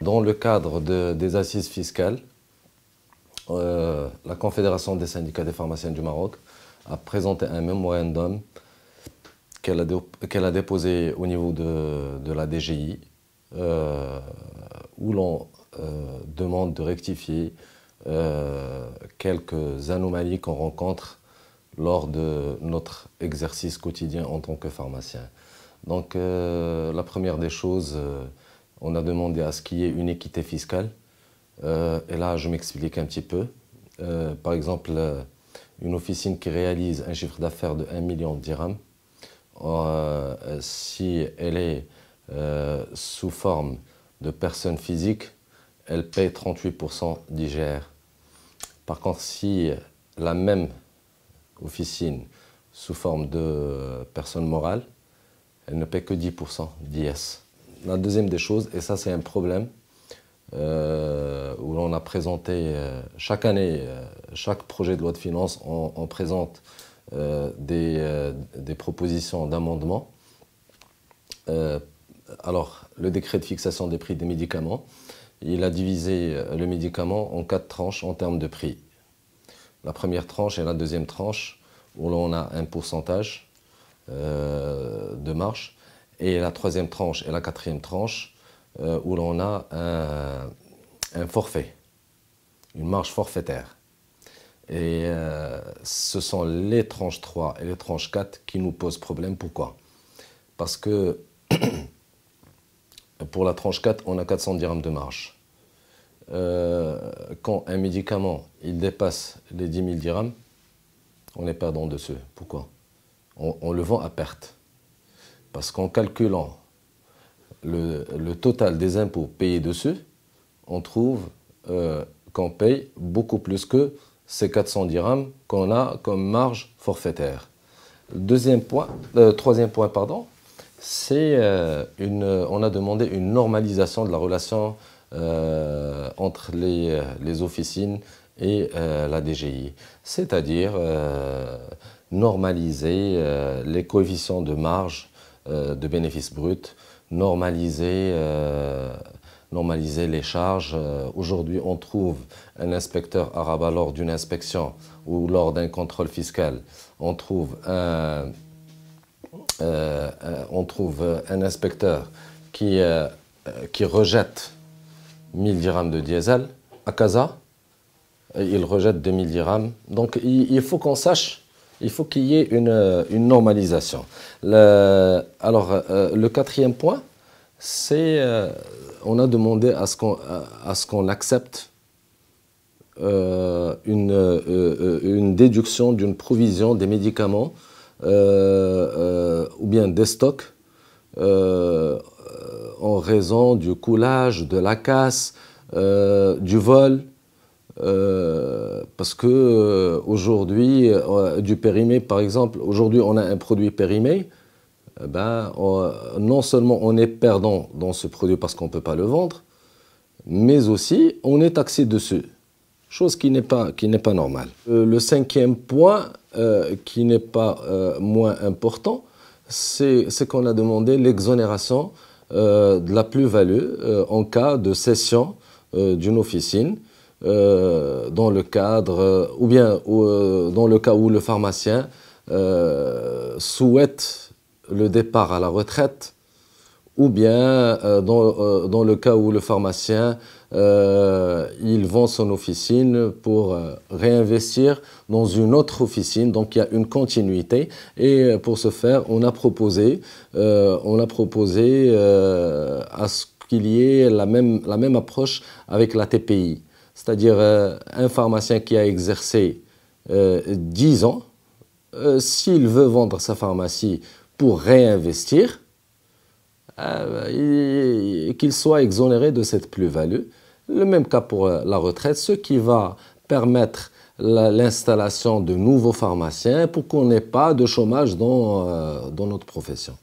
Dans le cadre des assises fiscales, euh, la Confédération des syndicats des pharmaciens du Maroc a présenté un mémorandum qu'elle a, déposé au niveau de, la DGI, euh, où l'on euh, demande de rectifier quelques anomalies qu'on rencontre lors de notre exercice quotidien en tant que pharmacien. Donc la première des choses, on a demandé à ce qu'il y ait une équité fiscale. Euh, et là, je m'explique un petit peu. Euh, par exemple, euh, une officine qui réalise un chiffre d'affaires de 1 million de dirhams, si elle est sous forme de personne physique, elle paie 38% d'IGR. Par contre, si la même officine sous forme de personne morale, elle ne paie que 10% d'IS. La deuxième des choses, et ça c'est un problème, euh, où l'on a présenté euh, chaque année, euh, chaque projet de loi de finances, on, présente des, des, propositions d'amendement. alors, le décret de fixation des prix des médicaments, il a divisé le médicament en quatre tranches en termes de prix. La première tranche et la deuxième tranche, où l'on a un pourcentage de marge et la troisième tranche et la quatrième tranche euh, où l'on a un, forfait, une marge forfaitaire. Et euh, ce sont les tranches 3 et les tranches 4 qui nous posent problème. Pourquoi Parce que pour la tranche 4, on a 400 dirhams de marge. Euh, quand un médicament il dépasse les 10 000 dirhams, on est perdant de ceux. Pourquoi on le vend à perte. Parce qu'en calculant le, total des impôts payés dessus, on trouve euh, qu'on paye beaucoup plus que ces 400 dirhams qu'on a comme marge forfaitaire. Deuxième point, euh, troisième point, pardon, c'est euh, une, on a demandé une normalisation de la relation entre les, officines et la DGI, c'est-à-dire normaliser les coefficients de marge euh, de bénéfices bruts, normaliser, euh, normaliser les charges. Euh, aujourd'hui, on trouve un inspecteur arabe lors d'une inspection ou lors d'un contrôle fiscal. On trouve un, on trouve un inspecteur qui, qui rejette 1000 dirhams de diesel à Casa, il rejette 2000 dirhams. Donc il faut qu'on sache il faut qu'il y ait une, euh, normalisation. Le, alors, euh, le quatrième point, c'est qu'on euh, on a demandé à ce qu'on accepte une, déduction d'une provision des médicaments ou bien des stocks en raison du coulage, de la casse, du vol, euh, parce que euh, aujourd'hui, euh, du périmé, par exemple, aujourd'hui on a un produit périmé, eh ben, non seulement on est perdant dans ce produit parce qu'on ne peut pas le vendre, mais aussi on est taxé dessus. Chose qui n'est pas, pas normale. le cinquième point, qui n'est pas moins important, c'est qu'on a demandé l'exonération de la plus-value en cas de cession d'une officine euh, dans le cadre, ou bien euh, dans le cas où le pharmacien euh, souhaite le départ à la retraite, ou bien dans, dans le cas où le pharmacien il vend son officine pour réinvestir dans une autre officine. Donc il y a une continuité. Et pour ce faire, on a proposé, on a proposé à ce qu'il y ait la même, la même approche avec la TPI c'est-à-dire euh, un pharmacien qui a exercé 10 euh, ans, euh, s'il veut vendre sa pharmacie pour réinvestir, qu'il soit exonéré de cette plus-value. Le même cas pour la retraite, ce qui va permettre l'installation de nouveaux pharmaciens pour qu'on n'ait pas de chômage dans notre profession.